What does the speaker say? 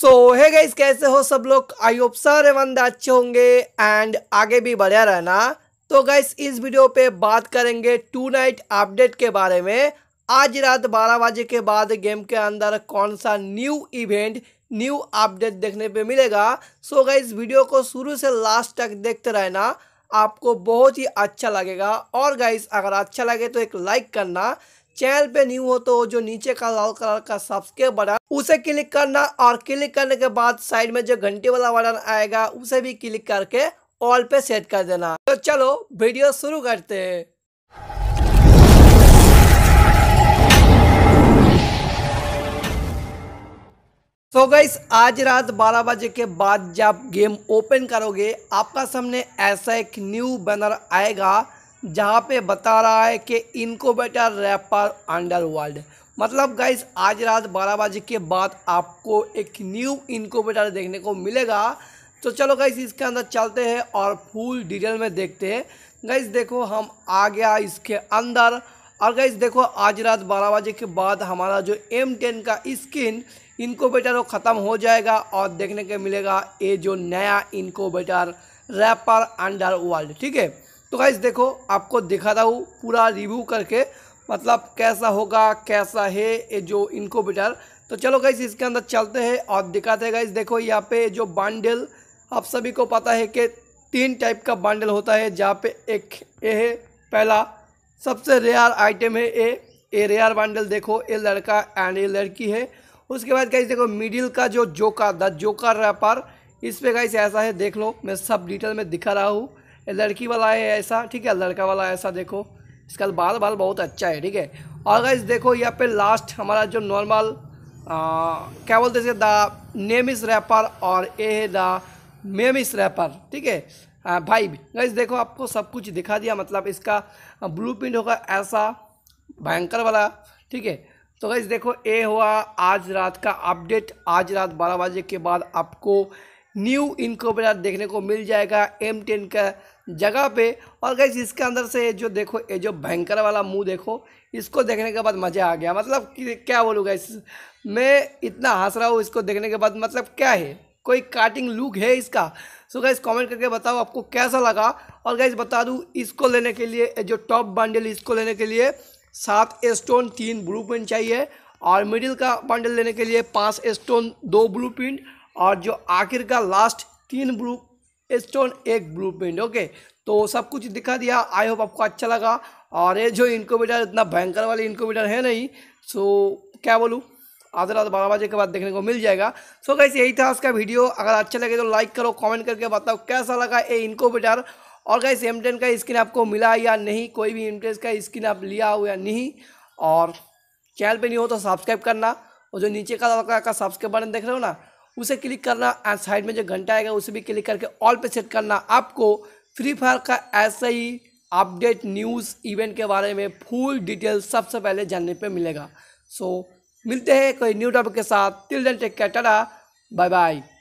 सो है गाइस कैसे हो सब लोग आई होप सारे बंदे अच्छे होंगे एंड आगे भी बढ़िया रहना तो गाइस इस वीडियो पे बात करेंगे टू नाइट अपडेट के बारे में आज रात बारह बजे के बाद गेम के अंदर कौन सा न्यू इवेंट न्यू अपडेट देखने पे मिलेगा सो so गाइस वीडियो को शुरू से लास्ट तक देखते रहना आपको बहुत ही अच्छा लगेगा और गाइस अगर अच्छा लगे तो एक लाइक करना चैनल पे न्यू हो तो जो नीचे का लाल कलर का सब्सक्राइब बटन उसे क्लिक करना और क्लिक करने के बाद साइड में जो घंटे वाला बटन आएगा उसे भी क्लिक करके ऑल पे सेट कर देना तो चलो वीडियो शुरू करते हैं तो गाइस आज रात 12 बजे के बाद जब गेम ओपन करोगे आपका सामने ऐसा एक न्यू बैनर आएगा जहाँ पे बता रहा है कि इनको बेटा रैपर अंडरवर्ल्ड मतलब गाइस आज रात बारह बजे के बाद आपको एक न्यू इनको बेटा देखने को मिलेगा तो चलो गाइस इसके अंदर चलते हैं और फुल डिटेल में देखते हैं गाइस देखो हम आ गया इसके अंदर और गाइस देखो आज रात बारह बजे के बाद हमारा जो एम टेन का स्किन इनकोबेटर वो तो ख़त्म हो जाएगा और देखने को मिलेगा ये जो नया इनकोबेटर रैपर अंडर वर्ल्ड ठीक है तो गाइज़ देखो आपको दिखा रहा हूँ पूरा रिव्यू करके मतलब कैसा होगा कैसा है ये जो इनको बेटर तो चलो गाइज इसके अंदर चलते हैं और दिखाते हैं गाइज देखो यहाँ पे जो बांडल आप सभी को पता है कि तीन टाइप का बांडल होता है जहाँ पे एक ये है पहला सबसे रेयर आइटम है ए ए रेयर बांडल देखो ये लड़का एंड ये लड़की है उसके बाद गाइज देखो मिडिल का जो जोकर द जोकर रैपर इस पर गाइज ऐसा है देख लो मैं सब डिटेल में दिखा रहा हूँ लड़की वाला है ऐसा ठीक है लड़का वाला ऐसा देखो इसका बाल बाल बहुत अच्छा है ठीक है और अगर देखो यहाँ पे लास्ट हमारा जो नॉर्मल क्या बोलते थे द नेम इस रैपर और ए है द मेम इस रैपर ठीक है भाई गाइज देखो आपको सब कुछ दिखा दिया मतलब इसका ब्लू प्रिंट होगा ऐसा भयंकर वाला ठीक है तो गाइज देखो ए हुआ आज रात का अपडेट आज रात बारह बजे के बाद आपको न्यू इनको देखने को मिल जाएगा एम टेन का जगह पे और गैस इसके अंदर से जो देखो ये जो भयंकर वाला मुंह देखो इसको देखने के बाद मज़ा आ गया मतलब कि क्या बोलूँ गैस मैं इतना हंस रहा हूँ इसको देखने के बाद मतलब क्या है कोई काटिंग लुक है इसका सो गैस कमेंट करके बताओ आपको कैसा लगा और गैस बता दूँ इसको लेने के लिए जो टॉप बंडल इसको लेने के लिए सात स्टोन तीन ब्लू चाहिए और मिडिल का बंडल लेने के लिए पाँच स्टोन दो ब्लू और जो आखिर का लास्ट तीन ब्लू स्टोन एक ब्लू पेंट ओके तो सब कुछ दिखा दिया आई होप आपको अच्छा लगा और ये जो इनकोवेटर इतना भयंकर वाले इनकोवेटर है नहीं सो so, क्या बोलूँ आधा रात बारह बजे के बाद देखने को मिल जाएगा सो so, कैसे यही था उसका वीडियो अगर अच्छा लगे तो लाइक करो कमेंट करके बताओ कैसा लगा ये इनकोवेटर और कैसे एम टेन का स्क्रीन आपको मिला या नहीं कोई भी इंटरेस्ट का स्क्रीन आप लिया हो या नहीं और चैनल पर नहीं हो तो सब्सक्राइब करना और जो नीचे का सब्सक्राइब बटन देख रहे हो ना उसे क्लिक करना एंड साइड में जो घंटा आएगा उसे भी क्लिक करके ऑल पे सेट करना आपको फ्री फायर का ऐसा ही अपडेट न्यूज़ इवेंट के बारे में फुल डिटेल सबसे पहले जानने पे मिलेगा सो so, मिलते हैं कोई न्यू टॉपिक के साथ till then take care bye bye